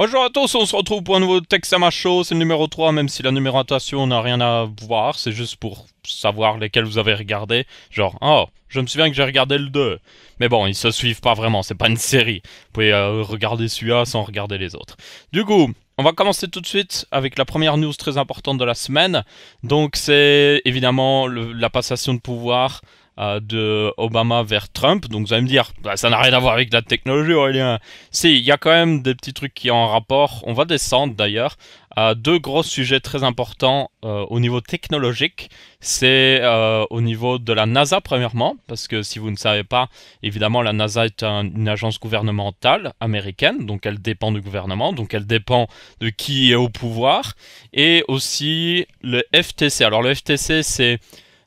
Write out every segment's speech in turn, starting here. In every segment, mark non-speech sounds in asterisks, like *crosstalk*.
Bonjour à tous, on se retrouve pour un nouveau Show, c'est le numéro 3, même si la numérotation n'a rien à voir, c'est juste pour savoir lesquels vous avez regardé. Genre, oh, je me souviens que j'ai regardé le 2. Mais bon, ils se suivent pas vraiment, c'est pas une série. Vous pouvez euh, regarder celui-là sans regarder les autres. Du coup, on va commencer tout de suite avec la première news très importante de la semaine. Donc c'est évidemment la passation de pouvoir euh, de Obama vers Trump. Donc vous allez me dire, bah, ça n'a rien à voir avec la technologie, Aurélien. Si, il y a quand même des petits trucs qui ont un rapport. On va descendre d'ailleurs à deux gros sujets très importants euh, au niveau technologique. C'est euh, au niveau de la NASA, premièrement, parce que si vous ne savez pas, évidemment, la NASA est une agence gouvernementale américaine, donc elle dépend du gouvernement, donc elle dépend de qui est au pouvoir. Et aussi le FTC. Alors le FTC, c'est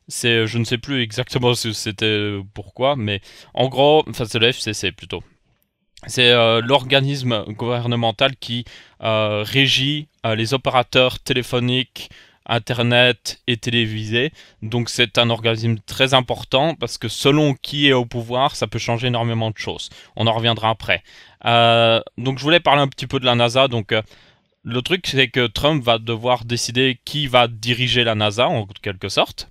c'est, je ne sais plus exactement si c'était pourquoi, mais en gros, enfin c'est le FCC plutôt. C'est euh, l'organisme gouvernemental qui euh, régit euh, les opérateurs téléphoniques, Internet et télévisés. Donc c'est un organisme très important parce que selon qui est au pouvoir, ça peut changer énormément de choses. On en reviendra après. donc je voulais parler un petit peu de la NASA. Donc le truc c'est que Trump va devoir décider qui va diriger la NASA en quelque sorte.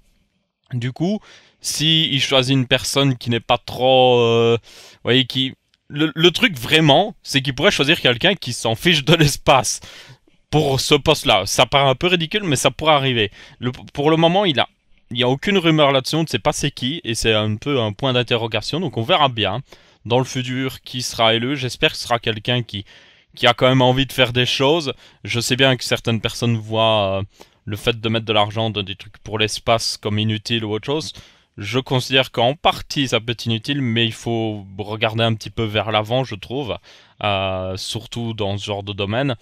Du coup, si il choisit une personne qui n'est pas trop, vous euh, voyez, qui le, truc vraiment, c'est qu'il pourrait choisir quelqu'un qui s'en fiche de l'espace pour ce poste-là. Ça paraît un peu ridicule, mais ça pourrait arriver. pour le moment, il a il n'y a aucune rumeur là-dessus, on ne sait pas c'est qui, et c'est un peu un point d'interrogation, donc on verra bien dans le futur qui sera élu. J'espère que ce sera quelqu'un qui, qui a quand même envie de faire des choses. Je sais bien que certaines personnes voient euh, le fait de mettre de l'argent dans des trucs pour l'espace comme inutile ou autre chose, je considère qu'en partie ça peut être inutile, mais il faut regarder un petit peu vers l'avant, je trouve, euh, surtout dans ce genre de domaine.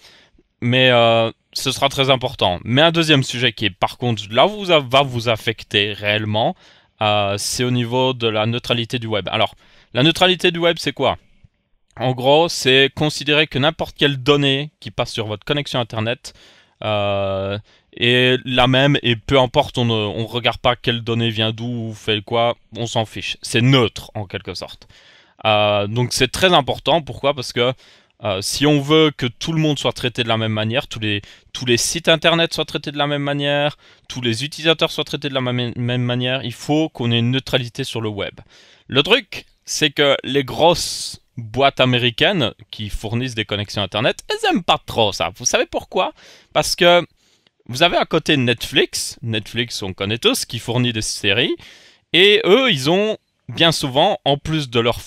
Mais euh, ce sera très important. Mais un deuxième sujet qui est par contre là vous va vous affecter réellement, euh, c'est au niveau de la neutralité du web. Alors, la neutralité du web, c'est quoi En gros, c'est considérer que n'importe quelle donnée qui passe sur votre connexion Internet euh, et la même, et peu importe, on ne on regarde pas quelle donnée vient d'où, ou fait quoi, on s'en fiche. C'est neutre en quelque sorte. Euh, donc c'est très important, pourquoi Parce que euh, si on veut que tout le monde soit traité de la même manière, tous les, tous les sites internet soient traités de la même manière, tous les utilisateurs soient traités de la même manière, il faut qu'on ait une neutralité sur le web. Le truc, c'est que les grosses boîtes américaines qui fournissent des connexions Internet, elles n'aiment pas trop ça. Vous savez pourquoi Parce que vous avez à côté Netflix, Netflix on connaît tous, qui fournit des séries, et eux, ils ont bien souvent, en plus de, leur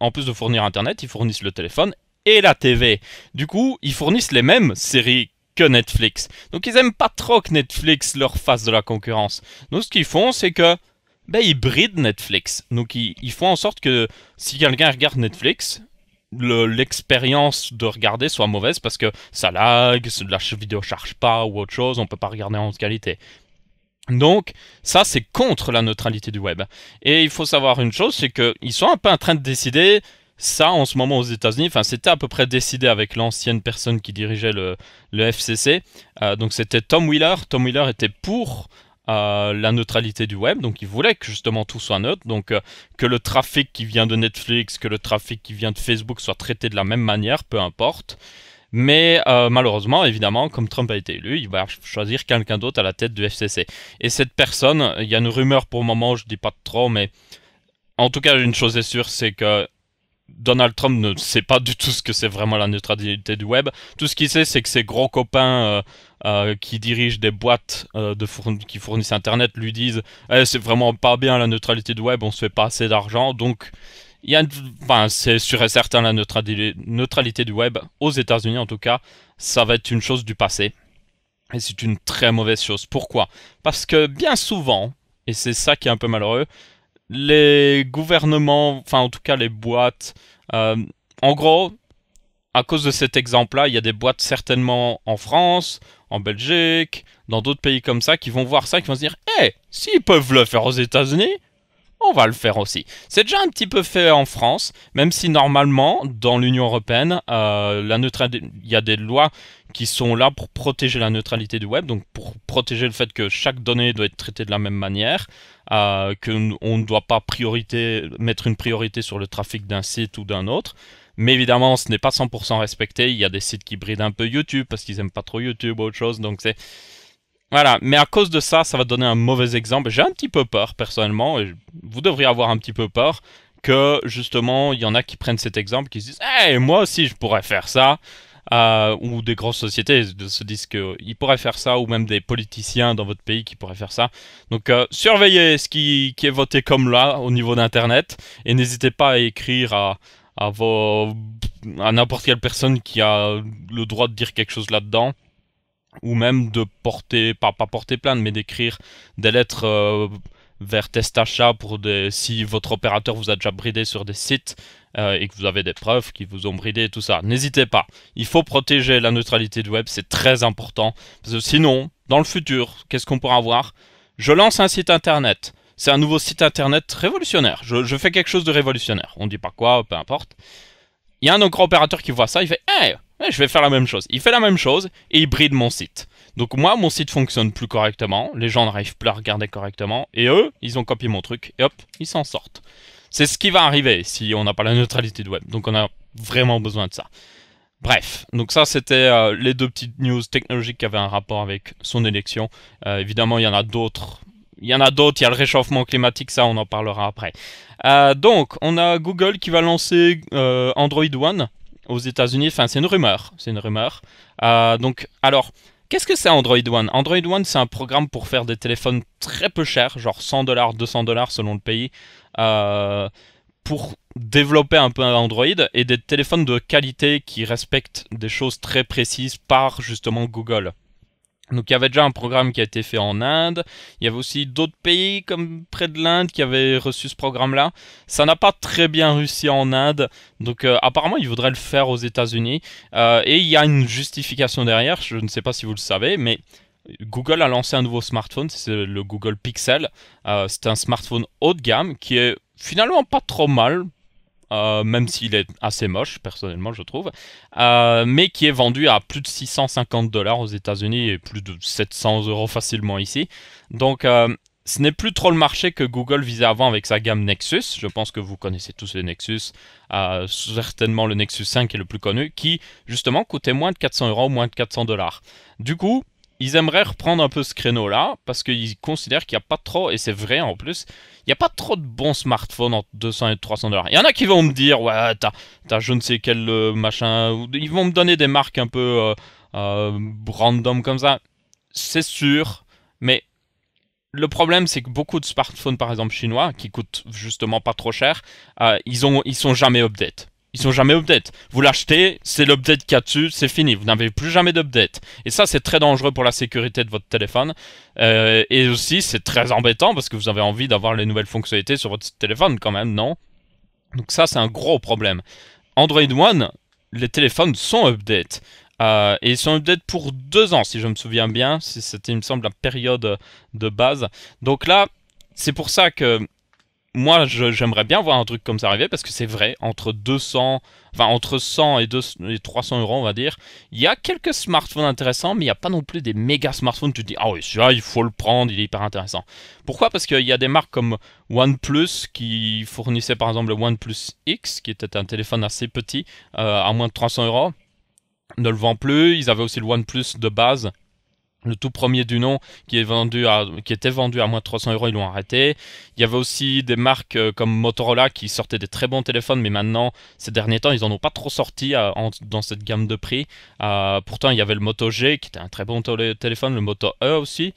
en plus de fournir Internet, ils fournissent le téléphone et la TV. Du coup, ils fournissent les mêmes séries que Netflix. Donc ils n'aiment pas trop que Netflix leur fasse de la concurrence. Donc ce qu'ils font, c'est que ben, ils brident Netflix. Donc, ils, font en sorte que si quelqu'un regarde Netflix, l'expérience de regarder soit mauvaise parce que ça lag, la vidéo charge pas ou autre chose, on peut pas regarder en haute qualité. Donc ça c'est contre la neutralité du web. Et il faut savoir une chose, c'est qu'ils sont un peu en train de décider ça en ce moment aux États-Unis. Enfin c'était à peu près décidé avec l'ancienne personne qui dirigeait le, FCC. Euh, donc c'était Tom Wheeler. Tom Wheeler était pour la neutralité du web, donc il voulait que justement tout soit neutre, donc euh, que le trafic qui vient de Netflix, que le trafic qui vient de Facebook soit traité de la même manière, peu importe. Mais euh, malheureusement, évidemment, comme Trump a été élu, il va choisir quelqu'un d'autre à la tête du FCC. Et cette personne, il y a une rumeur pour le moment, je dis pas trop, mais en tout cas, une chose est sûre, c'est que Donald Trump ne sait pas du tout ce que c'est vraiment la neutralité du web. Tout ce qu'il sait, c'est que ses gros copains euh, euh, qui dirigent des boîtes euh, qui fournissent Internet lui disent eh, c'est vraiment pas bien la neutralité du web, on se fait pas assez d'argent. Donc, il c'est sûr et certain la neutralité du web, aux États-Unis en tout cas, ça va être une chose du passé. Et c'est une très mauvaise chose. Pourquoi Parce que bien souvent, et c'est ça qui est un peu malheureux, les gouvernements, enfin en tout cas les boîtes, euh, en gros, à cause de cet exemple-là, il y a des boîtes certainement en France, en Belgique, dans d'autres pays comme ça, qui vont voir ça, qui vont se dire, hé, eh, s'ils peuvent le faire aux États-Unis, on va le faire aussi. C'est déjà un petit peu fait en France, même si normalement, dans l'Union Européenne, euh, il y a des lois qui sont là pour protéger la neutralité du web, donc pour protéger le fait que chaque donnée doit être traitée de la même manière, euh, qu'on ne doit pas priorité, mettre une priorité sur le trafic d'un site ou d'un autre. Mais évidemment, ce n'est pas 100% respecté. Il y a des sites qui brident un peu YouTube parce qu'ils n'aiment pas trop YouTube ou autre chose. Donc c'est voilà, mais à cause de ça, ça va donner un mauvais exemple. J'ai un petit peu peur, personnellement, et vous devriez avoir un petit peu peur, que justement, il y en a qui prennent cet exemple, qui se disent hey, « moi aussi, je pourrais faire ça euh, Ou des grosses sociétés se disent qu'ils pourraient faire ça, ou même des politiciens dans votre pays qui pourraient faire ça. Donc, euh, surveillez ce qui, est voté comme là, au niveau d'Internet, et n'hésitez pas à écrire à n'importe quelle personne qui a le droit de dire quelque chose là-dedans ou même de porter, pas, porter plainte, mais d'écrire des lettres euh, vers vers achat pour si votre opérateur vous a déjà bridé sur des sites euh, et que vous avez des preuves qui vous ont bridé et tout ça. N'hésitez pas, il faut protéger la neutralité du web, c'est très important, parce que sinon, dans le futur, qu'est-ce qu'on pourra avoir Je lance un site internet. C'est un nouveau site internet révolutionnaire. Je, fais quelque chose de révolutionnaire. On dit pas quoi, peu importe. Il y a un autre opérateur qui voit ça, il fait Hey, je vais faire la même chose. Il fait la même chose et il bride mon site. Donc moi, mon site fonctionne plus correctement, les gens n'arrivent plus à regarder correctement, et eux, ils ont copié mon truc, et hop, ils s'en sortent. C'est ce qui va arriver si on n'a pas la neutralité de web, donc on a vraiment besoin de ça. Bref, donc ça c'était euh, les deux petites news technologiques qui avaient un rapport avec son élection. Euh, évidemment, il y en a d'autres. Il y en a d'autres, il y a le réchauffement climatique, ça on en parlera après. Euh, donc, on a Google qui va lancer Android One, aux États-Unis. Enfin, c'est une rumeur. C'est une rumeur. Euh, donc, alors, qu'est-ce que c'est Android One Android One, c'est un programme pour faire des téléphones très peu chers, genre 100 dollars, 200 dollars selon le pays, euh, pour développer un peu Android et des téléphones de qualité qui respectent des choses très précises par justement Google. Donc il y avait déjà un programme qui a été fait en Inde, il y avait aussi d'autres pays comme près de l'Inde qui avaient reçu ce programme-là. Ça n'a pas très bien réussi en Inde, donc euh, apparemment ils voudraient le faire aux États-Unis. Euh, et il y a une justification derrière, je ne sais pas si vous le savez, mais Google a lancé un nouveau smartphone, c'est le Google Pixel. Euh, c'est un smartphone haut de gamme qui est finalement pas trop mal euh, même s'il est assez moche, personnellement, je trouve, euh, mais qui est vendu à plus de 650 dollars aux États-Unis et plus de 700 euros facilement ici. Donc, euh, ce n'est plus trop le marché que Google visait avant avec sa gamme Nexus. Je pense que vous connaissez tous les Nexus, certainement le Nexus 5 est le plus connu, qui justement coûtait moins de 400 euros, moins de 400 dollars. Du coup, ils aimeraient reprendre un peu ce créneau-là parce qu'ils considèrent qu'il n'y a pas trop, et c'est vrai en plus, il n'y a pas trop de bons smartphones entre 200 et 300 dollars. Il y en a qui vont me dire, ouais, t'as je ne sais quel euh, machin, ou, ils vont me donner des marques un peu euh, euh, random comme ça. C'est sûr, mais le problème, c'est que beaucoup de smartphones, par exemple chinois, qui coûtent justement pas trop cher, ils, ont, ils sont jamais update ils sont jamais update. Vous l'achetez, c'est l'update qu'il y a dessus, c'est fini. Vous n'avez plus jamais d'update. Et ça, c'est très dangereux pour la sécurité de votre téléphone. Euh, et aussi, c'est très embêtant parce que vous avez envie d'avoir les nouvelles fonctionnalités sur votre téléphone quand même, non Donc ça, c'est un gros problème. Android One, les téléphones sont update. Euh, et ils sont update pour deux ans, si je me souviens bien. c'était, il me semble, la période de base. Donc là, c'est pour ça que moi, j'aimerais bien voir un truc comme ça arriver parce que c'est vrai, entre 200, enfin entre 100 et, 300 euros, on va dire, il y a quelques smartphones intéressants, mais il n'y a pas non plus des méga smartphones. Tu te dis, ah oui, celui il faut le prendre, il est hyper intéressant. Pourquoi Parce qu'il y a des marques comme OnePlus qui fournissaient par exemple le OnePlus X, qui était un téléphone assez petit, euh, à moins de 300 euros, ne le vend plus. Ils avaient aussi le OnePlus de base le tout premier du nom qui, est vendu qui était vendu à moins de 300 euros, ils l'ont arrêté. Il y avait aussi des marques euh, comme Motorola qui sortaient des très bons téléphones, mais maintenant, ces derniers temps, ils n'en ont pas trop sorti euh, dans cette gamme de prix. Euh, pourtant, il y avait le Moto G qui était un très bon téléphone, le Moto E aussi.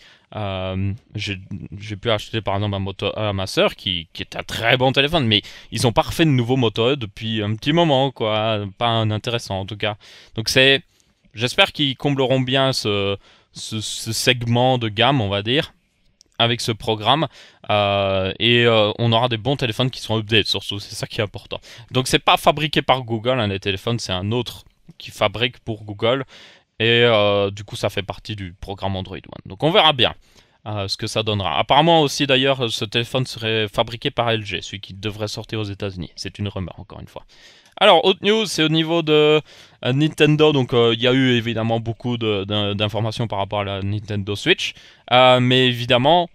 J'ai pu acheter par exemple un Moto E à ma soeur qui, qui est un très bon téléphone, mais ils n'ont pas refait de nouveau Moto E depuis un petit moment, quoi. Pas intéressant en tout cas. Donc c'est. J'espère qu'ils combleront bien ce ce, segment de gamme, on va dire, avec ce programme. Euh, et euh, on aura des bons téléphones qui sont updates surtout, c'est ça qui est important. Donc c'est pas fabriqué par Google, un hein, des téléphones, c'est un autre qui fabrique pour Google. Et euh, du coup, ça fait partie du programme Android One. Donc on verra bien. ce que ça donnera. Apparemment aussi d'ailleurs ce téléphone serait fabriqué par LG, celui qui devrait sortir aux États-Unis. C'est une rumeur encore une fois. Alors, autre news, c'est au niveau de euh, Nintendo. Donc, euh, il y a eu évidemment beaucoup d'informations par rapport à la Nintendo Switch. Euh, mais évidemment,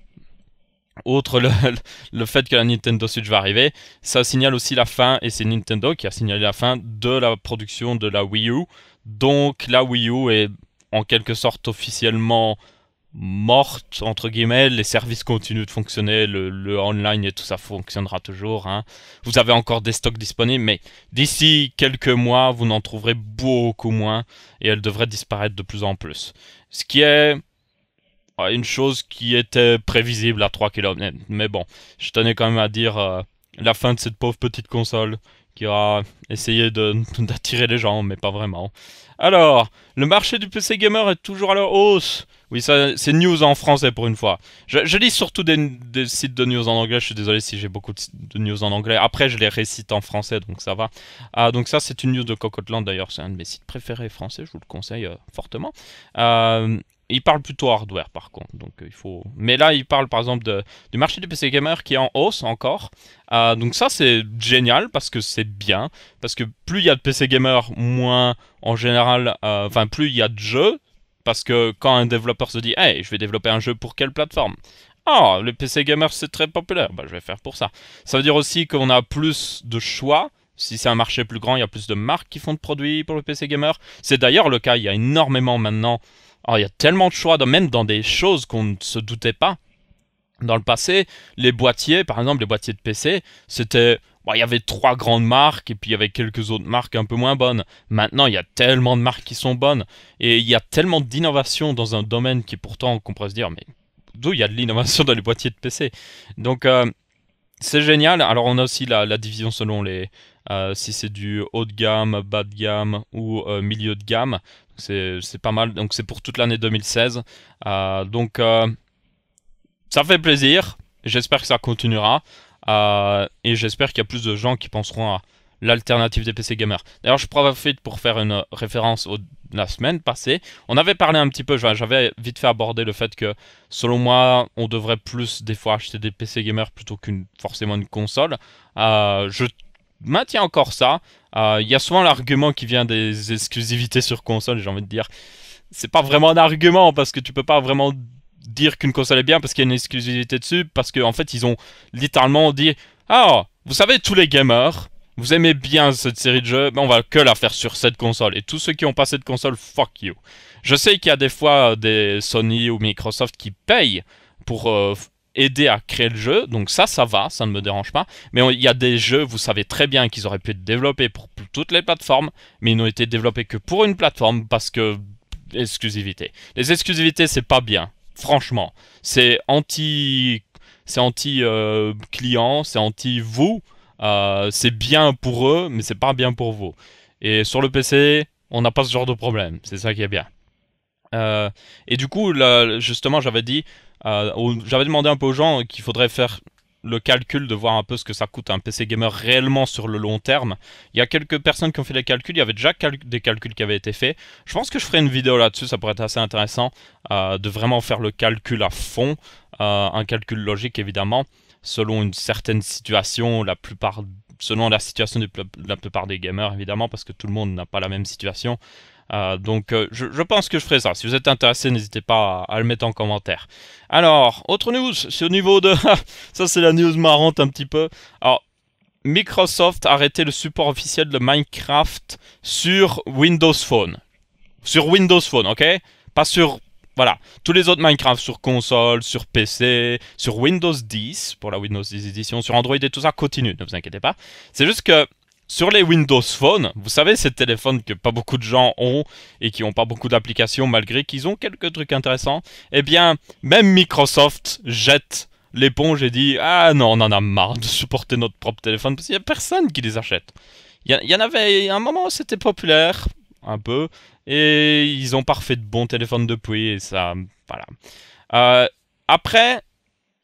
outre le, fait que la Nintendo Switch va arriver, ça signale aussi la fin, et c'est Nintendo qui a signalé la fin de la production de la Wii U. Donc, la Wii U est en quelque sorte officiellement morte, entre guillemets, les services continuent de fonctionner, le, online et tout ça fonctionnera toujours. Hein. Vous avez encore des stocks disponibles, mais d'ici quelques mois, vous n'en trouverez beaucoup moins et elles devraient disparaître de plus en plus. Ce qui est une chose qui était prévisible à 3 km. Mais bon, je tenais quand même à dire euh, la fin de cette pauvre petite console qui a essayé d'attirer les gens, mais pas vraiment. Alors, le marché du PC gamer est toujours à la hausse. Oui, c'est news en français pour une fois. Je, lis surtout des, sites de news en anglais. Je suis désolé si j'ai beaucoup de, news en anglais. Après, je les récite en français, donc ça va. Ah, donc ça, c'est une news de Cocotland d'ailleurs. C'est un de mes sites préférés français. Je vous le conseille euh, fortement. Euh, il parle plutôt hardware par contre, donc euh, il faut. Mais là, il parle par exemple du marché du PC gamer qui est en hausse encore. donc ça, c'est génial parce que c'est bien, parce que plus il y a de PC gamer, moins en général, enfin plus il y a de jeux parce que quand un développeur se dit Hey, je vais développer un jeu pour quelle plateforme Ah, oh, le PC Gamer c'est très populaire, bah, je vais faire pour ça. Ça veut dire aussi qu'on a plus de choix. Si c'est un marché plus grand, il y a plus de marques qui font de produits pour le PC Gamer. C'est d'ailleurs le cas, il y a énormément maintenant. il y a tellement de choix, même dans des choses qu'on ne se doutait pas. Dans le passé, les boîtiers, par exemple, les boîtiers de PC, c'était bah, il y avait trois grandes marques et puis il y avait quelques autres marques un peu moins bonnes. Maintenant, il y a tellement de marques qui sont bonnes et il y a tellement d'innovation dans un domaine qui est pourtant qu'on pourrait se dire mais d'où il y a de l'innovation dans les boîtiers de PC. Donc euh, c'est génial. Alors on a aussi la, division selon les euh, si c'est du haut de gamme, bas de gamme ou euh, milieu de gamme. C'est pas mal. Donc c'est pour toute l'année 2016. donc ça fait plaisir. J'espère que ça continuera. Euh, et j'espère qu'il y a plus de gens qui penseront à l'alternative des PC gamers. D'ailleurs, je profite pour faire une euh, référence à la semaine passée. On avait parlé un petit peu, j'avais vite fait aborder le fait que, selon moi, on devrait plus des fois acheter des PC gamers plutôt qu'une forcément une console. Euh, je maintiens encore ça. Il y a souvent l'argument qui vient des exclusivités sur console, j'ai envie de dire. C'est pas vraiment un argument parce que tu peux pas vraiment dire qu'une console est bien parce qu'il y a une exclusivité dessus, parce qu'en en fait, ils ont littéralement dit Ah, vous savez, tous les gamers, vous aimez bien cette série de jeux, mais ben, on va que la faire sur cette console. Et tous ceux qui ont pas cette console, fuck you. Je sais qu'il y a des fois euh, des Sony ou Microsoft qui payent pour euh, aider à créer le jeu, donc ça, ça va, ça ne me dérange pas. Mais il y a des jeux, vous savez très bien qu'ils auraient pu être développés pour toutes les plateformes, mais ils n'ont été développés que pour une plateforme parce que exclusivité. Les exclusivités, c'est pas bien franchement, c'est anti, c'est anti euh, client, c'est anti vous. Euh, c'est bien pour eux, mais c'est pas bien pour vous. Et sur le PC, on n'a pas ce genre de problème. C'est ça qui est bien. Euh, et du coup, là, justement, j'avais dit, j'avais demandé un peu aux gens qu'il faudrait faire le calcul de voir un peu ce que ça coûte un PC gamer réellement sur le long terme. Il y a quelques personnes qui ont fait les calculs, il y avait déjà des calculs qui avaient été faits. Je pense que je ferai une vidéo là-dessus, ça pourrait être assez intéressant euh, de vraiment faire le calcul à fond, euh, un calcul logique évidemment, selon une certaine situation, la plupart, selon la situation de la plupart des gamers évidemment, parce que tout le monde n'a pas la même situation. Euh, donc euh, je, pense que je ferai ça. Si vous êtes intéressé, n'hésitez pas à, à, le mettre en commentaire. Alors, autre news, c'est au niveau de... *laughs* ça c'est la news marrante un petit peu. Alors, Microsoft a arrêté le support officiel de Minecraft sur Windows Phone. Sur Windows Phone, ok Pas sur... Voilà, tous les autres Minecraft sur console, sur PC, sur Windows 10, pour la Windows 10 édition, sur Android et tout ça, continue, ne vous inquiétez pas. C'est juste que sur les Windows Phone, vous savez, ces téléphones que pas beaucoup de gens ont et qui n'ont pas beaucoup d'applications malgré qu'ils ont quelques trucs intéressants, eh bien, même Microsoft jette l'éponge et dit Ah non, on en a marre de supporter notre propre téléphone parce qu'il n'y a personne qui les achète. Il y, en avait un moment, c'était populaire, un peu, et ils ont pas refait de bons téléphones depuis, et ça. Voilà. Euh, après,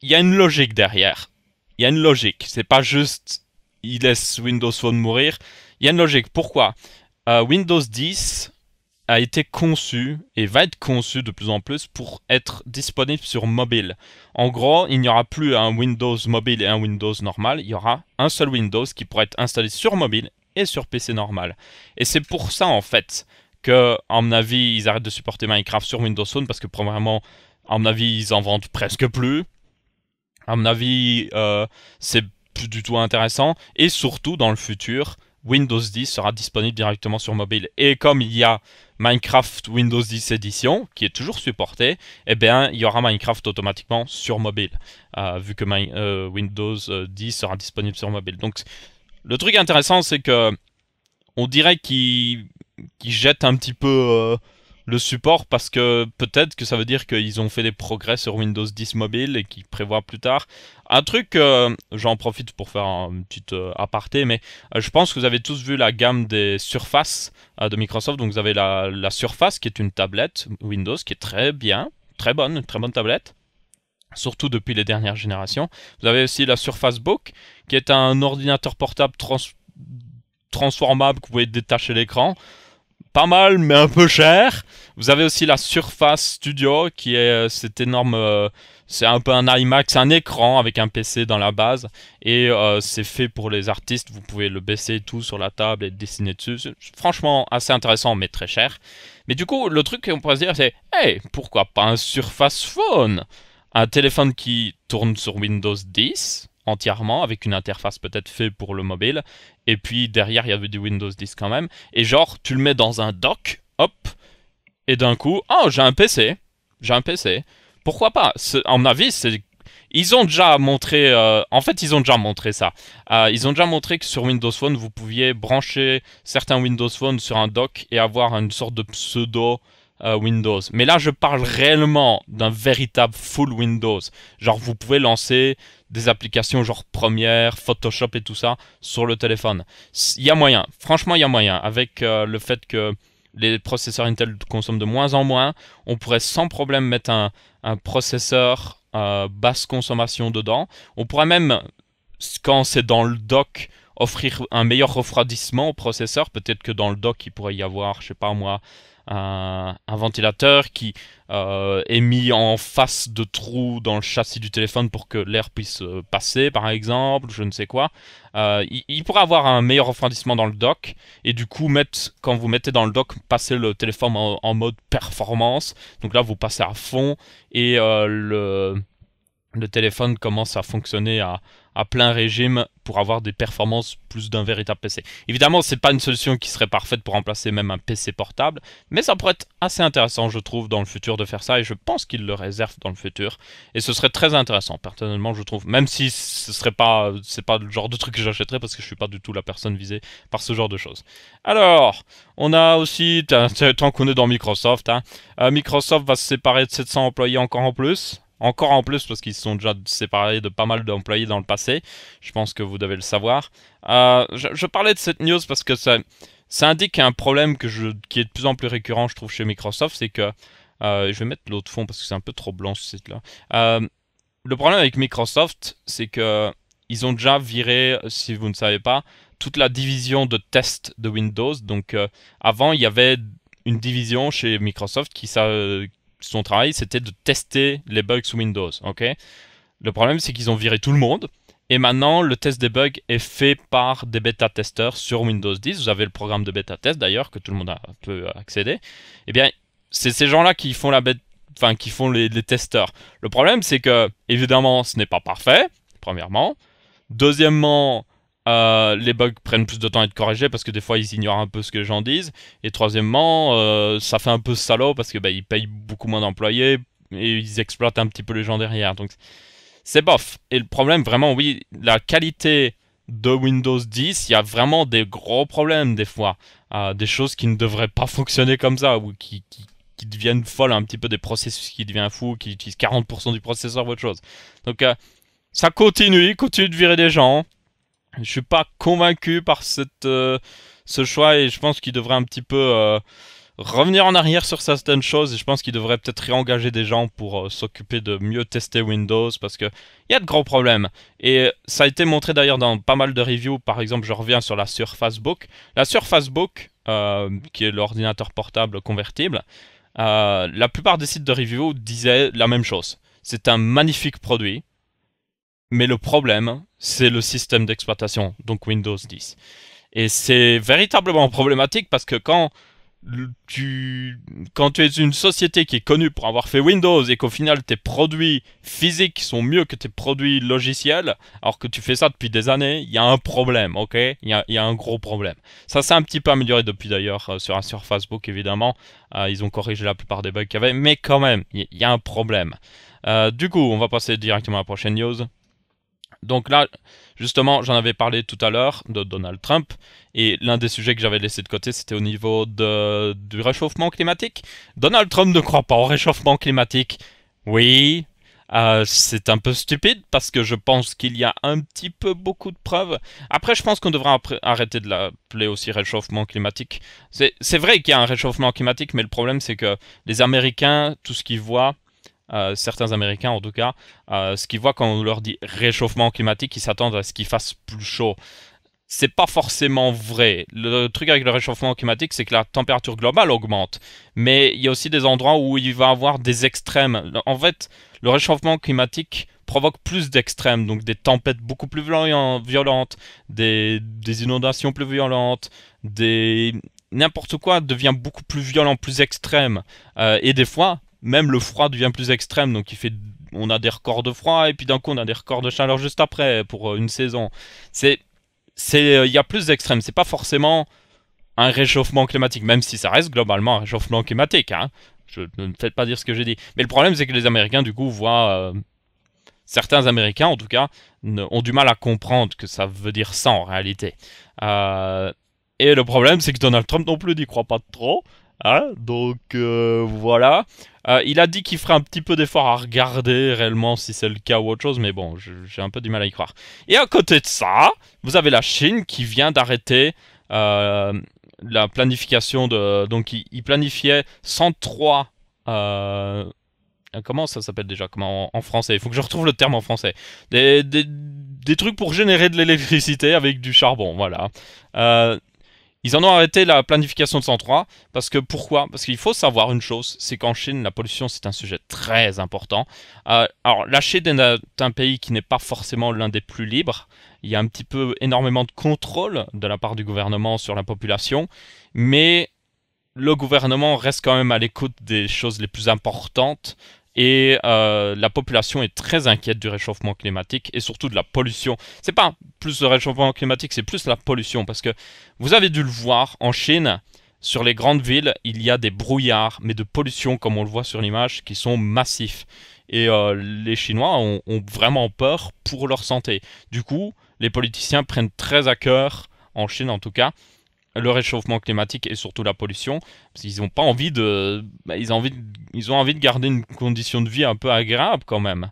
il y a une logique derrière. Il y a une logique. C'est pas juste il laisse Windows Phone mourir. Il y a une logique. Pourquoi euh, Windows 10 a été conçu et va être conçu de plus en plus pour être disponible sur mobile. En gros, il n'y aura plus un Windows mobile et un Windows normal. Il y aura un seul Windows qui pourra être installé sur mobile et sur PC normal. Et c'est pour ça en fait que, mon avis, ils arrêtent de supporter Minecraft sur Windows Phone parce que premièrement, à mon avis, ils en vendent presque plus. À mon avis, euh, c'est plus du tout intéressant. Et surtout, dans le futur, Windows 10 sera disponible directement sur mobile. Et comme il y a Minecraft Windows 10 édition qui est toujours supporté, eh bien, il y aura Minecraft automatiquement sur mobile, euh, vu que euh, Windows 10 euh, sera disponible sur mobile. Donc, le truc intéressant, c'est que on dirait qu'ils jette jettent un petit peu le support parce que peut-être que ça veut dire qu'ils ont fait des progrès sur Windows 10 mobile et qu'ils prévoient plus tard. Un truc, euh, j'en profite pour faire un petit euh, aparté, mais euh, je pense que vous avez tous vu la gamme des surfaces de Microsoft. Donc vous avez la, Surface qui est une tablette Windows qui est très bien, très bonne, très bonne tablette surtout depuis les dernières générations. Vous avez aussi la Surface Book, qui est un ordinateur portable transformable que vous pouvez détacher l'écran pas mal, mais un peu cher. Vous avez aussi la Surface Studio, qui est euh, cet énorme... Euh, c'est un peu un iMac, c'est un écran avec un PC dans la base. Et euh, c'est fait pour les artistes, vous pouvez le baisser tout sur la table et dessiner dessus. Franchement, assez intéressant, mais très cher. Mais du coup, le truc qu'on pourrait se dire, c'est hey, pourquoi pas un Surface Phone Un téléphone qui tourne sur Windows 10 entièrement, avec une interface peut-être faite pour le mobile. Et puis derrière, il y avait du Windows 10 quand même. Et genre, tu le mets dans un dock, hop, et d'un coup, oh, j'ai un PC. J'ai un PC. Pourquoi pas en mon avis, ils ont déjà montré, euh, en fait, ils ont déjà montré ça. Euh, ils ont déjà montré que sur Windows Phone, vous pouviez brancher certains Windows Phone sur un dock et avoir une sorte de pseudo euh, Windows. Mais là, je parle réellement d'un véritable full Windows. Genre, vous pouvez lancer des applications genre Premiere, Photoshop et tout ça sur le téléphone. Il y a moyen. Franchement, il y a moyen. Avec euh, le fait que les processeurs Intel consomment de moins en moins, on pourrait sans problème mettre un, processeur euh, basse consommation dedans. On pourrait même, quand c'est dans le dock, offrir un meilleur refroidissement au processeur. Peut-être que dans le dock, il pourrait y avoir, je sais pas moi, un, ventilateur qui euh, est mis en face de trous dans le châssis du téléphone pour que l'air puisse euh, passer, par exemple, je ne sais quoi. Euh, il, pourrait avoir un meilleur refroidissement dans le dock et du coup, mettre, quand vous mettez dans le dock, Passez le téléphone en, mode performance. Donc là, vous passez à fond et le téléphone commence à fonctionner à, à plein régime pour avoir des performances plus d'un véritable PC. Évidemment, n'est pas une solution qui serait parfaite pour remplacer même un PC portable, mais ça pourrait être assez intéressant, je trouve, dans le futur de faire ça, et je pense qu'ils le réservent dans le futur. Et ce serait très intéressant, personnellement, je trouve. Même si ce n'est pas, c'est pas le genre de truc que j'achèterais parce que je suis pas du tout la personne visée par ce genre de choses. Alors, on a aussi, tant qu'on est dans Microsoft, hein. euh, Microsoft va se séparer de 700 employés encore en plus. Encore en plus parce qu'ils sont déjà séparés de pas mal d'employés dans le passé. Je pense que vous devez le savoir. Euh, je, parlais de cette news parce que ça, ça indique un problème que je, qui est de plus en plus récurrent, je trouve, chez Microsoft. C'est que. Euh, je vais mettre l'autre fond parce que c'est un peu trop blanc ce site-là. Euh, le problème avec Microsoft, c'est que ils ont déjà viré, si vous ne savez pas, toute la division de test de Windows. Donc avant, il y avait une division chez Microsoft qui, ça, son travail, c'était de tester les bugs sous Windows. ok le problème, c'est qu'ils ont viré tout le monde. Et maintenant, le test des bugs est fait par des bêta-testeurs sur Windows 10. Vous avez le programme de bêta-test d'ailleurs, que tout le monde peut accéder. Eh bien, c'est ces gens-là qui font, la enfin, qui font les, les testeurs. Le problème, c'est que, évidemment, ce n'est pas parfait, premièrement. Deuxièmement, euh, les bugs prennent plus de temps à être corrigés parce que des fois ils ignorent un peu ce que les gens disent. Et troisièmement, euh, ça fait un peu salaud parce que bah, ils payent beaucoup moins d'employés et ils exploitent un petit peu les gens derrière. Donc c'est bof. Et le problème vraiment, oui, la qualité de Windows 10, il y a vraiment des gros problèmes des fois. Euh, des choses qui ne devraient pas *laughs* fonctionner comme ça ou qui, deviennent folles, un petit peu des processus qui deviennent fous, qui utilisent 40% du processeur ou autre chose. Donc ça continue, continue de virer des gens je suis pas convaincu par cette, euh, ce choix et je pense qu'il devrait un petit peu euh, revenir en arrière sur certaines choses et je pense qu'il devrait peut-être réengager des gens pour euh, s'occuper de mieux tester Windows parce qu'il y a de gros problèmes. Et ça a été montré d'ailleurs dans pas mal de reviews, par exemple je reviens sur la Surface Book. La Surface Book, qui est l'ordinateur portable convertible, la plupart des sites de review disaient la même chose. C'est un magnifique produit, mais le problème, c'est le système d'exploitation, donc Windows 10. Et c'est véritablement problématique parce que quand tu, quand tu es une société qui est connue pour avoir fait Windows et qu'au final tes produits physiques sont mieux que tes produits logiciels, alors que tu fais ça depuis des années, il y a un problème, ok Il y a, un gros problème. Ça s'est un petit peu amélioré depuis d'ailleurs sur euh, sur, sur Facebook évidemment. Euh, ils ont corrigé la plupart des bugs qu'il y avait, mais quand même, il y, a un problème. Euh, du coup, on va passer directement à la prochaine news. Donc là, justement, j'en avais parlé tout à l'heure de Donald Trump, et l'un des sujets que j'avais laissé de côté, c'était au niveau du réchauffement climatique. Donald Trump ne croit pas au réchauffement climatique. Oui, euh, c'est un peu stupide parce que je pense qu'il y a un petit peu beaucoup de preuves. Après, je pense qu'on devrait arrêter de l'appeler aussi réchauffement climatique. C'est vrai qu'il y a un réchauffement climatique, mais le problème c'est que les Américains, tout ce qu'ils voient, euh, certains Américains en tout cas, euh, ce qu'ils voient quand on leur dit réchauffement climatique, ils s'attendent à ce qu'il fasse plus chaud. C'est pas forcément vrai. Le truc avec le réchauffement climatique, c'est que la température globale augmente. Mais il y a aussi des endroits où il va avoir des extrêmes. En fait, le réchauffement climatique provoque plus d'extrêmes, donc des tempêtes beaucoup plus violentes, des, des inondations plus violentes, des, n'importe quoi devient beaucoup plus violent, plus extrême. Euh, et des fois, même le froid devient plus extrême, donc il fait, on a des records de froid et puis d'un coup on a des records de chaleur juste après pour euh, une saison. C'est, c'est, euh, il y a plus d'extrêmes. C'est pas forcément un réchauffement climatique, même si ça reste globalement un réchauffement climatique. Hein. Je ne peut-être pas dire ce que j'ai dit. Mais le problème c'est que les Américains du coup voient euh, certains Américains en tout cas ont du mal à comprendre que ça veut dire ça en réalité. et le problème, c'est que Donald Trump non plus n'y croit pas trop. Hein, donc euh, voilà. Euh, il a dit qu'il ferait un petit peu d'effort à regarder réellement si c'est le cas ou autre chose, mais bon, j'ai un peu du mal à y croire. Et à côté de ça, vous avez la Chine qui vient d'arrêter euh, la planification de... Donc il, planifiait 103... comment ça s'appelle déjà comment en, français Il faut que je retrouve le terme en français. Des, des trucs pour générer de l'électricité avec du charbon, voilà. Ils en ont arrêté la planification de 103 parce que pourquoi Parce qu'il faut savoir une chose, c'est qu'en Chine, la pollution c'est un sujet très important. Euh, alors la Chine est un pays qui n'est pas forcément l'un des plus libres. Il y a un petit peu énormément de contrôle de la part du gouvernement sur la population, mais le gouvernement reste quand même à l'écoute des choses les plus importantes et euh, la population est très inquiète du réchauffement climatique et surtout de la pollution. C'est pas plus le réchauffement climatique, c'est plus la pollution parce que vous avez dû le voir en Chine, sur les grandes villes, il y a des brouillards, mais de pollution comme on le voit sur l'image, qui sont massifs. Et euh, les Chinois ont, ont, vraiment peur pour leur santé. Du coup, les politiciens prennent très à cœur, en Chine en tout cas, le réchauffement climatique et surtout la pollution. Parce qu'ils ont pas envie de, bah, ils ont envie, ils ont envie de garder une condition de vie un peu agréable quand même.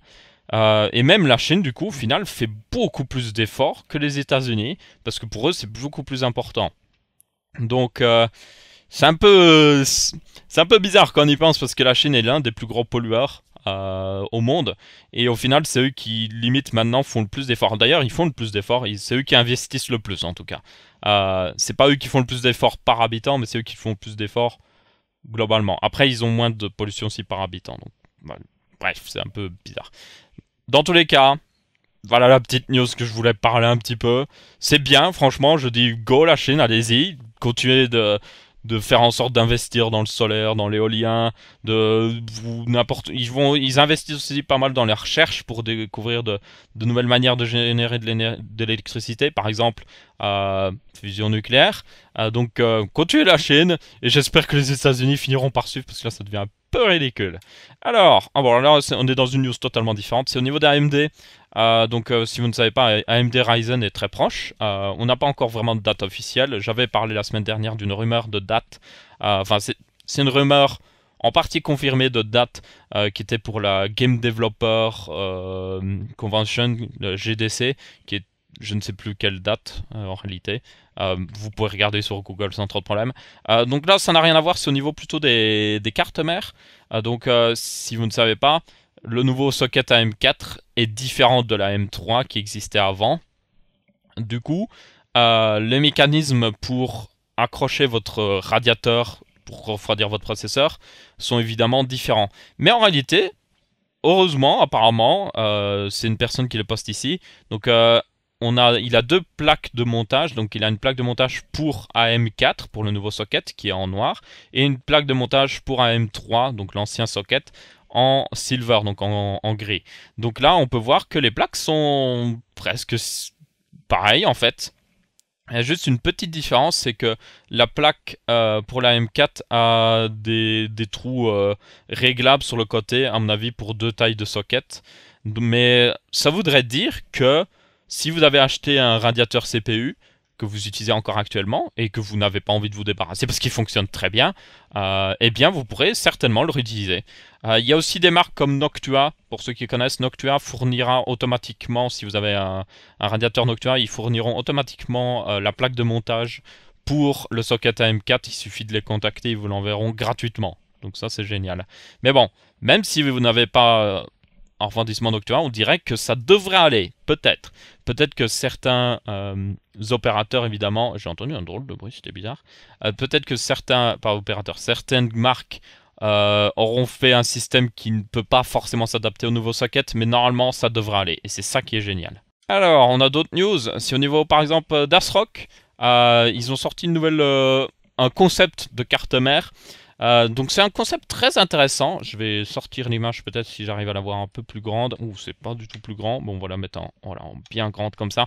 Euh, et même la Chine, du coup, au final, fait beaucoup plus d'efforts que les États-Unis, parce que pour eux, c'est beaucoup plus important. Donc, euh, c'est un peu, c'est un peu bizarre quand on y pense, parce que la Chine est l'un des plus gros pollueurs euh, au monde. Et au final, c'est eux qui, limite, maintenant font le plus d'efforts. D'ailleurs, ils font le plus d'efforts, c'est eux qui investissent le plus en tout cas. Euh, c'est pas eux qui font le plus d'efforts par habitant, mais c'est eux qui font le plus d'efforts globalement. Après, ils ont moins de pollution aussi par habitant. Donc, bah, bref, c'est un peu bizarre. Dans tous les cas, voilà la petite news que je voulais parler un petit peu. C'est bien, franchement, je dis go la Chine, allez-y, continuez de de faire en sorte d'investir dans le solaire, dans l'éolien, de n'importe ils vont ils investissent aussi pas mal dans les recherches pour découvrir de, nouvelles manières de générer de l'électricité, par exemple fusion nucléaire. Euh, donc euh, continue la chaîne et j'espère que les États-Unis finiront par suivre parce que là ça devient peu ridicule. Alors, ah bon, on est dans une news totalement différente. C'est au niveau d'AMD. Euh, donc, euh, si vous ne savez pas, AMD Ryzen est très proche. Euh, on n'a pas encore vraiment de date officielle. J'avais parlé la semaine dernière d'une rumeur de date. Enfin, c'est une rumeur en partie confirmée de date qui était pour la Game Developer Convention, GDC, qui est je ne sais plus quelle date en réalité, euh, vous pouvez regarder sur Google sans trop de problème. Euh, donc là, ça n'a rien à voir, c'est au niveau plutôt des, des cartes mères. Euh, donc si vous ne savez pas, le nouveau socket AM4 est différent de la M3 qui existait avant. Du coup, les mécanismes pour accrocher votre radiateur pour refroidir votre processeur sont évidemment différents. Mais en réalité, heureusement, apparemment, c'est une personne qui le poste ici. Donc, on a, il a deux plaques de montage, donc il a une plaque de montage pour AM4 pour le nouveau socket qui est en noir, et une plaque de montage pour AM3, donc l'ancien socket, en silver, donc en, gris. Donc là, on peut voir que les plaques sont presque pareilles en fait. Il y a juste une petite différence, c'est que la plaque euh, pour la M4 a des, trous euh, réglables sur le côté, à mon avis, pour deux tailles de socket. Mais ça voudrait dire que si vous avez acheté un radiateur CPU que vous utilisez encore actuellement et que vous n'avez pas envie de vous débarrasser parce qu'il fonctionne très bien, euh, eh bien vous pourrez certainement le réutiliser. Euh, il y a aussi des marques comme Noctua, pour ceux qui connaissent, Noctua fournira automatiquement, si vous avez un, radiateur Noctua, ils fourniront automatiquement euh, la plaque de montage pour le socket AM4, il suffit de les contacter, ils vous l'enverront gratuitement. Donc ça c'est génial. Mais bon, même si vous n'avez pas en revendissement doctoral on dirait que ça devrait aller, peut-être. Peut-être que certains euh, opérateurs, évidemment, j'ai entendu un drôle de bruit, c'était bizarre. Euh, peut-être que certains, pas opérateurs, certaines marques euh, auront fait un système qui ne peut pas forcément s'adapter aux nouveaux sockets, mais normalement ça devrait aller, et c'est ça qui est génial. Alors, on a d'autres news. Si au niveau, par exemple, d'Asrock, ils ont sorti une nouvelle, un concept de carte mère. Euh, donc c'est un concept très intéressant. Je vais sortir l'image peut-être si j'arrive à la voir un peu plus grande. Ou c'est pas du tout plus grand. Bon, voilà va mettre en, bien grande comme ça.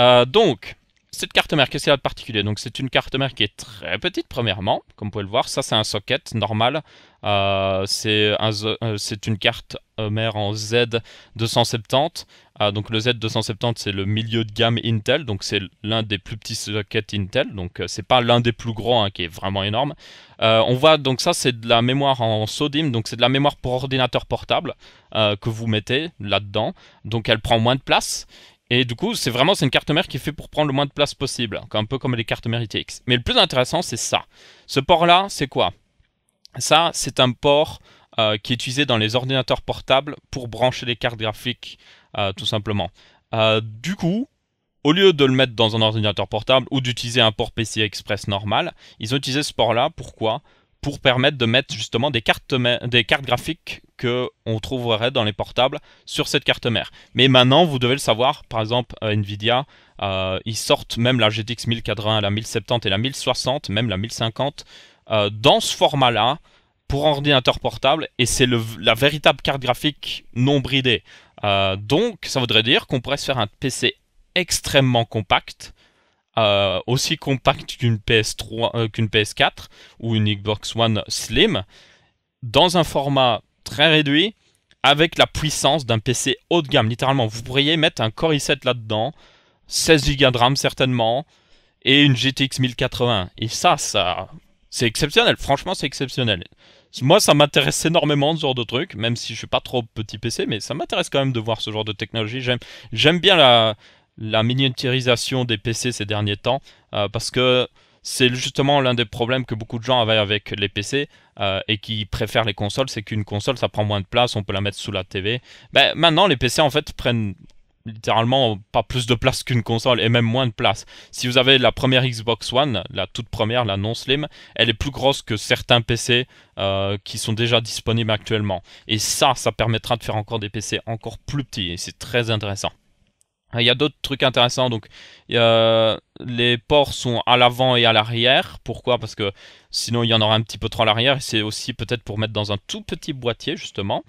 Euh, donc, cette carte mère, qu'est-ce y a de particulier Donc c'est une carte mère qui est très petite premièrement, comme vous pouvez le voir. Ça c'est un socket normal. Euh, euh, c'est une carte euh, mère en Z270. donc le Z270 c'est le milieu de gamme Intel, donc c'est l'un des plus petits sockets Intel. Donc c'est pas l'un des plus grands hein, qui est vraiment énorme. on voit donc ça c'est de la mémoire en SODIMM, donc c'est de la mémoire pour ordinateur portable que vous mettez là-dedans. Donc elle prend moins de place. Et du coup, c'est vraiment une carte mère qui est faite pour prendre le moins de place possible, hein, un peu comme les cartes mères ITX. E Mais le plus intéressant, c'est ça. Ce port-là, c'est quoi Ça, c'est un port euh, qui est utilisé dans les ordinateurs portables pour brancher les cartes graphiques, euh, tout simplement. Euh, du coup, au lieu de le mettre dans un ordinateur portable ou d'utiliser un port PCI Express normal, ils ont utilisé ce port-là. Pourquoi pour permettre de mettre justement des cartes, des cartes graphiques que on trouverait dans les portables sur cette carte mère. Mais maintenant, vous devez le savoir, par exemple, euh, Nvidia, euh, ils sortent même la GTX 1080, la 1070 et la 1060, même la 1050, euh, dans ce format-là, pour ordinateur portable, et c'est la véritable carte graphique non bridée. donc, ça voudrait dire qu'on pourrait se faire un PC extrêmement compact, euh, aussi compacte qu'une PS3, euh, qu'une PS4 ou une Xbox One Slim, dans un format très réduit, avec la puissance d'un PC haut de gamme. Littéralement, vous pourriez mettre un Core i7 là-dedans, 16 Go de RAM certainement, et une GTX 1080. Et ça, ça, c'est exceptionnel. Franchement, c'est exceptionnel. Moi, ça m'intéresse énormément ce genre de truc, même si je suis pas trop petit PC, mais ça m'intéresse quand même de voir ce genre de technologie. J'aime, j'aime bien la, la miniaturisation des PC ces derniers temps, euh, parce que c'est justement l'un des problèmes que beaucoup de gens avaient avec les PC euh, et qui préfèrent les consoles, c'est qu'une console ça prend moins de place, on peut la mettre sous la TV. Ben, maintenant les PC en fait prennent littéralement pas plus de place qu'une console et même moins de place. Si vous avez la première Xbox One, la toute première, la non slim, elle est plus grosse que certains PC euh, qui sont déjà disponibles actuellement. Et ça, ça permettra de faire encore des PC encore plus petits et c'est très intéressant. Il y a d'autres trucs intéressants. Donc, les ports sont à l'avant et à l'arrière. Pourquoi Parce que sinon, il y en aura un petit peu trop à l'arrière. C'est aussi peut-être pour mettre dans un tout petit boîtier, justement.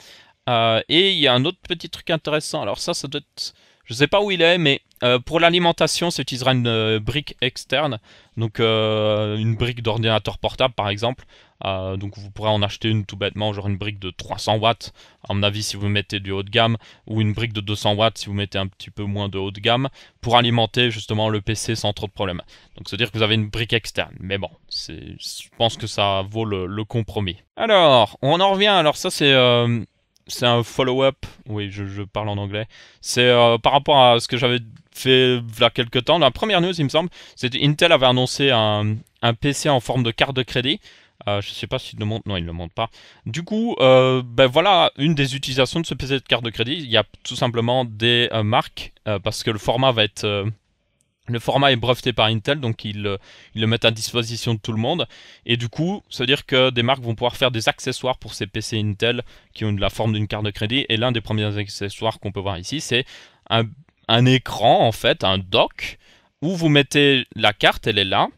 Euh, et il y a un autre petit truc intéressant. Alors, ça, ça doit être. Je ne sais pas où il est, mais euh, pour l'alimentation, ça utilisera une euh, brique externe. Donc, une brique d'ordinateur portable, par exemple. Euh, donc vous pourrez en acheter une tout bêtement, genre une brique de 300 watts, à mon avis si vous mettez du haut de gamme, ou une brique de 200 watts si vous mettez un petit peu moins de haut de gamme, pour alimenter justement le PC sans trop de problèmes. Donc c'est-à-dire que vous avez une brique externe, mais bon, je pense que ça vaut le, compromis. Alors, on en revient, alors ça c'est... Euh, c'est un follow-up, oui je, parle en anglais, c'est euh, par rapport à ce que j'avais fait il y a quelques temps, la première news il me semble, c'est Intel avait annoncé un, un PC en forme de carte de crédit, euh, je ne sais pas s'il le monte. Non, il ne le monte pas. Du coup, euh, ben voilà une des utilisations de ce PC de carte de crédit. Il y a tout simplement des euh, marques parce que le format va être. le format est breveté par Intel, donc ils, le mettent à disposition de tout le monde. Et du coup, ça veut dire que des marques vont pouvoir faire des accessoires pour ces PC Intel qui ont la forme d'une carte de crédit. Et l'un des premiers accessoires qu'on peut voir ici, c'est un, écran, en fait, un dock, où vous mettez la carte, elle est là,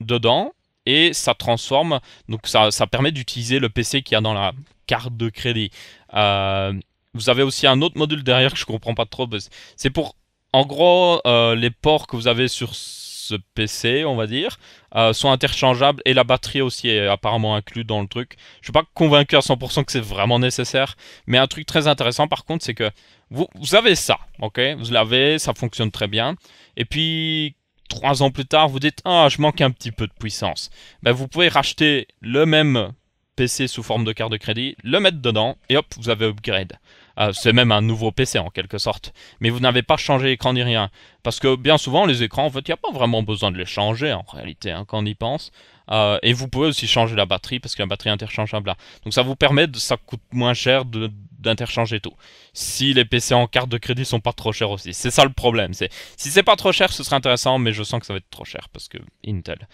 dedans, et ça transforme, donc ça, ça permet d'utiliser le PC qu'il y a dans la carte de crédit. Euh, vous avez aussi un autre module derrière que je comprends pas trop. C'est pour, en gros, euh, les ports que vous avez sur ce PC, on va dire, euh, sont interchangeables et la batterie aussi est apparemment inclue dans le truc. Je suis pas convaincu à 100% que c'est vraiment nécessaire, mais un truc très intéressant par contre, c'est que vous, vous avez ça, ok Vous l'avez, ça fonctionne très bien. Et puis trois ans plus tard, vous dites Ah, je manque un petit peu de puissance. Ben, vous pouvez racheter le même PC sous forme de carte de crédit, le mettre dedans, et hop, vous avez upgrade. Ah, c'est même un nouveau PC en quelque sorte. Mais vous n'avez pas changé l'écran ni rien. Parce que bien souvent, les écrans, en fait, il n'y a pas vraiment besoin de les changer en réalité, hein, quand on y pense. Euh, et vous pouvez aussi changer la batterie parce que la batterie interchangeable là. Donc ça vous permet, de, ça coûte moins cher d'interchanger tout. Si les PC en carte de crédit sont pas trop chers aussi. C'est ça le problème. Si c'est pas trop cher, ce serait intéressant, mais je sens que ça va être trop cher parce que Intel.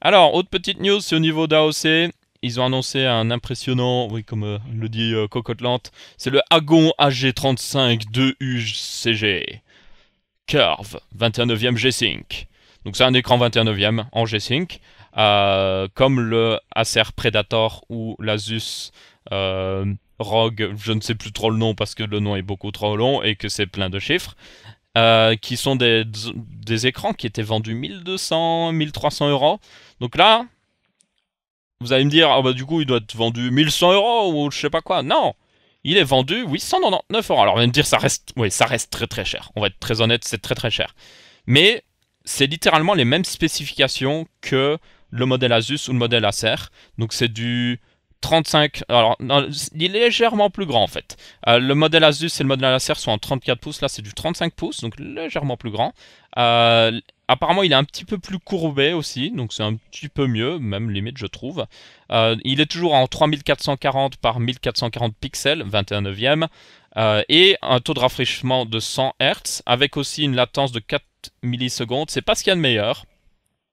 Alors, autre petite news, c'est au niveau d'AOC. Ils ont annoncé un impressionnant, oui, comme euh, le dit Cocotte euh, Cocotlante, c'est le Agon AG35 2UCG. Curve, 29e G-Sync. Donc c'est un écran 29e en G-Sync, euh, comme le Acer Predator ou l'Asus euh, Rogue, je ne sais plus trop le nom parce que le nom est beaucoup trop long et que c'est plein de chiffres, euh, qui sont des, des, écrans qui étaient vendus 1200, 1300 euros. Donc là, vous allez me dire, ah bah du coup il doit être vendu 1100 euros ou je sais pas quoi. Non, il est vendu 899 euros. Alors, on va me dire, ça reste, oui, ça reste très très cher. On va être très honnête, c'est très très cher. Mais c'est littéralement les mêmes spécifications que le modèle Asus ou le modèle Acer. Donc c'est du 35, alors il est légèrement plus grand en fait. Euh, le modèle Asus et le modèle Acer sont en 34 pouces, là c'est du 35 pouces, donc légèrement plus grand. Euh, apparemment il est un petit peu plus courbé aussi, donc c'est un petit peu mieux, même limite je trouve. Euh, il est toujours en 3440 par 1440 pixels, 21 neuvième, et un taux de rafraîchissement de 100 Hz, avec aussi une latence de 4 millisecondes, c'est pas ce qu'il y a de meilleur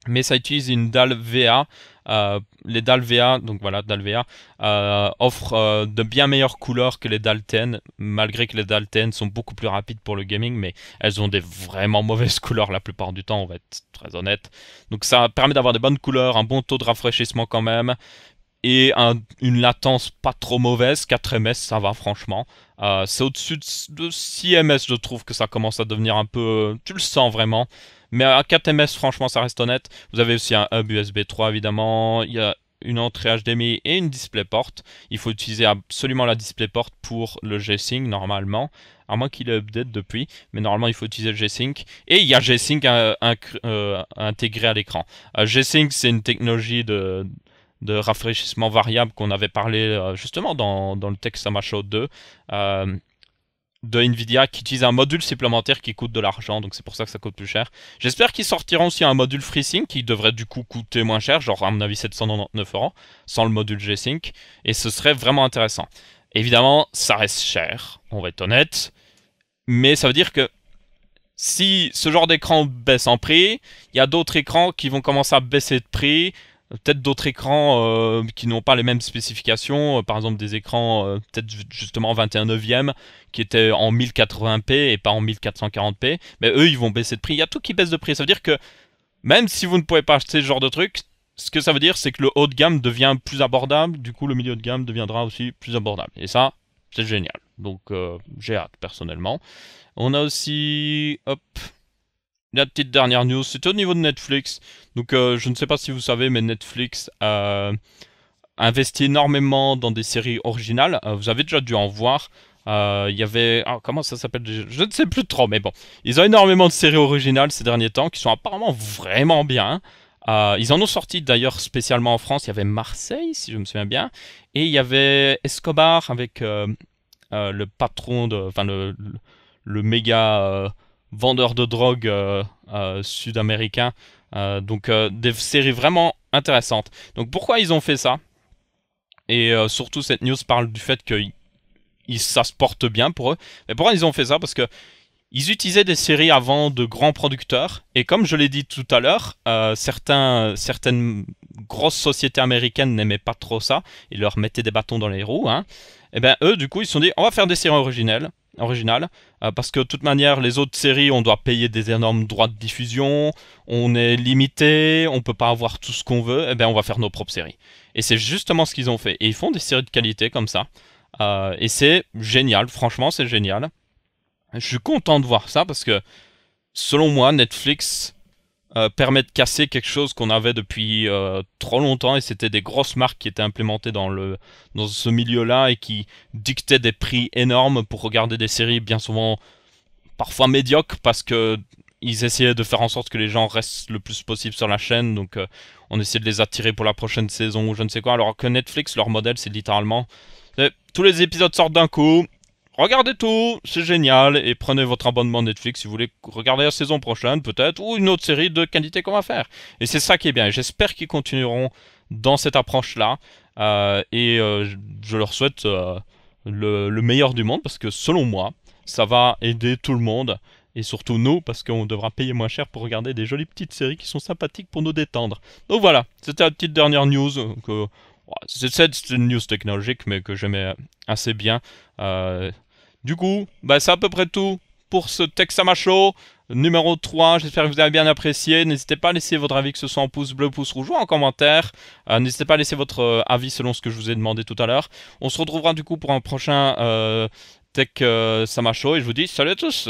mais ça utilise une dalle VA. Euh, les dalles VA, donc voilà, dalvea, euh, offrent euh, de bien meilleures couleurs que les dalles TN, malgré que les dalles TN sont beaucoup plus rapides pour le gaming, mais elles ont des vraiment mauvaises *laughs* couleurs la plupart du temps, on va être très honnête. Donc ça permet d'avoir des bonnes couleurs, un bon taux de rafraîchissement quand même, et une latence pas trop mauvaise, 4 ms ça va franchement. c'est au-dessus de 6 ms je trouve que ça commence à devenir un peu... Tu le sens vraiment. Mais à 4 MS, franchement, ça reste honnête. Vous avez aussi un hub USB 3, évidemment. Il y a une entrée HDMI et une DisplayPort. Il faut utiliser absolument la DisplayPort pour le G-Sync, normalement. À moins qu'il ait update depuis, mais normalement il faut utiliser le G-Sync. Et il y a G-Sync euh, euh, intégré à l'écran. Euh, G-Sync, c'est une technologie de, rafraîchissement variable qu'on avait parlé justement dans, le texte Show 2. Euh, de Nvidia qui utilise un module supplémentaire qui coûte de l'argent, donc c'est pour ça que ça coûte plus cher. J'espère qu'ils sortiront aussi un module FreeSync qui devrait du coup coûter moins cher, genre à mon avis 799 euros, sans le module G-Sync, et ce serait vraiment intéressant. Évidemment, ça reste cher, on va être honnête, mais ça veut dire que si ce genre d'écran baisse en prix, il y a d'autres écrans qui vont commencer à baisser de prix, peut-être d'autres écrans euh, qui n'ont pas les mêmes spécifications, euh, par exemple des écrans euh, peut-être justement 21 neuvième qui étaient en 1080p et pas en 1440p, mais eux ils vont baisser de prix. Il y a tout qui baisse de prix. Ça veut dire que même si vous ne pouvez pas acheter ce genre de truc, ce que ça veut dire c'est que le haut de gamme devient plus abordable, du coup le milieu de gamme deviendra aussi plus abordable. Et ça, c'est génial. Donc j'ai hâte personnellement. On a aussi... Hop, la petite dernière news, c'est au niveau de Netflix. Donc euh, je ne sais pas si vous savez, mais Netflix a investi énormément dans des séries originales. Euh, vous avez déjà dû en voir. Euh, il y avait... Ah, comment ça s'appelle Je ne sais plus trop, mais bon. Ils ont énormément de séries originales ces derniers temps qui sont apparemment vraiment bien. ils en ont sorti d'ailleurs spécialement en France. Il y avait Marseille, si je me souviens bien. Et il y avait Escobar avec le patron de... Enfin, le, le méga vendeur de drogue euh, euh, sud-américain. Euh, donc des séries vraiment intéressantes. Donc pourquoi ils ont fait ça Et surtout cette news parle du fait que ça se porte bien pour eux. Mais pourquoi ils ont fait ça Parce que ils utilisaient des séries avant de grands producteurs, et comme je l'ai dit tout à l'heure, certains, certaines grosses sociétés américaines n'aimaient pas trop ça, ils leur mettaient des bâtons dans les roues, hein. et eh bien eux, du coup, ils se sont dit, on va faire des séries originelles, original, euh, parce que de toute manière, les autres séries, on doit payer des énormes droits de diffusion, on est limité, on peut pas avoir tout ce qu'on veut, et eh bien on va faire nos propres séries. Et c'est justement ce qu'ils ont fait. Et ils font des séries de qualité comme ça. Euh, et c'est génial, franchement, c'est génial. Je suis content de voir ça parce que, selon moi, Netflix euh, permet de casser quelque chose qu'on avait depuis euh, trop longtemps et c'était des grosses marques qui étaient implémentées dans, le, dans ce milieu-là et qui dictaient des prix énormes pour regarder des séries bien souvent parfois médiocres parce que ils essayaient de faire en sorte que les gens restent le plus possible sur la chaîne donc euh, on essayait de les attirer pour la prochaine saison ou je ne sais quoi alors que Netflix leur modèle c'est littéralement tous les épisodes sortent d'un coup regardez tout, c'est génial, et prenez votre abonnement Netflix si vous voulez regarder la saison prochaine peut-être, ou une autre série de qualité qu'on va faire. Et c'est ça qui est bien, j'espère qu'ils continueront dans cette approche-là, euh, et euh, je leur souhaite euh, le, meilleur du monde, parce que selon moi, ça va aider tout le monde, et surtout nous, parce qu'on devra payer moins cher pour regarder des jolies petites séries qui sont sympathiques pour nous détendre. Donc voilà, c'était la petite dernière news que... C'est une news technologique, mais que j'aimais assez bien. Du coup, bah, c'est à peu près tout pour ce Tech Show numéro 3. J'espère que vous avez bien apprécié. N'hésitez pas à laisser votre avis, que ce soit en pouce bleu, pouce rouge ou en commentaire. Euh, n'hésitez pas à laisser votre euh, avis selon ce que je vous ai demandé tout à l'heure. On se retrouvera du coup pour un prochain euh, Tech Samacho et je vous dis salut à tous